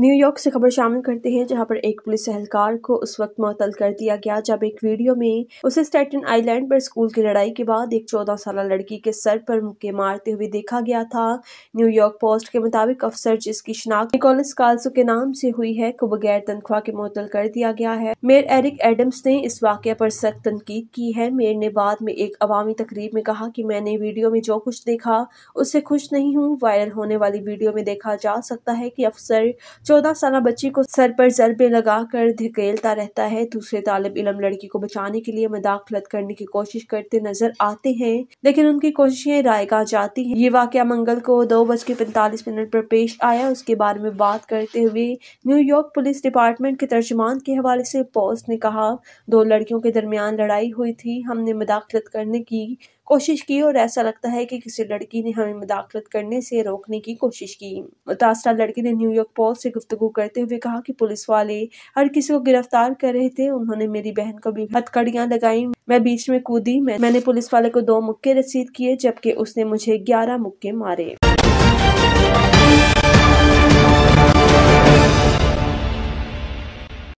New York से खबर शामिल करते हैं जहां पर एक पुलिस एहलकार को उस वक्त मुतल कर दिया गया जब एक वीडियो में उसे स्टैटन आइलैंड पर स्कूल की लड़ाई के बाद एक चौदह साल लड़की के सर पर मुक्के मारते हुए देखा गया था न्यूयॉर्क पोस्ट के मुताबिक अफसर जिसकी शनाख्त निकोलस काल्सो के नाम से हुई है को बगैर तनख्वाह के मुतल कर दिया गया है मेयर एरिक एडम्स ने इस वाक्य पर सख्त तनकीद की है मेयर ने बाद में एक अवामी तकरीब में कहा कि मैंने वीडियो में जो कुछ देखा उससे खुश नहीं हूँ वायरल होने वाली वीडियो में देखा जा सकता है कि अफसर चौदह साल बच्ची को सर पर जरबे लगा कर धकेलता रहता है दूसरे तालब इलम लड़की को बचाने के लिए मदाखलत करने की कोशिश करते नजर आते हैं लेकिन उनकी कोशिशें रायगा जाती हैं ये वाक्य मंगल को दो बज के पैंतालीस मिनट पर पेश आया उसके बारे में बात करते हुए न्यूयॉर्क पुलिस डिपार्टमेंट के तर्जमान के हवाले से पोस्ट ने कहा दो लड़कियों के दरमियान लड़ाई हुई थी हमने मदाखलत करने की कोशिश की और ऐसा लगता है कि किसी लड़की ने हमें मुदाखलत करने से रोकने की कोशिश की मुतासरा लड़की ने न्यूयॉर्क पोस्ट से गुफ्तु करते हुए कहा कि पुलिस वाले हर किसी को गिरफ्तार कर रहे थे उन्होंने मेरी बहन को भी हथकड़ियाँ लगाई मैं बीच में कूदी मैं, मैंने पुलिस वाले को दो मुक्के रसीद किए जबकि उसने मुझे ग्यारह मुक्के मारे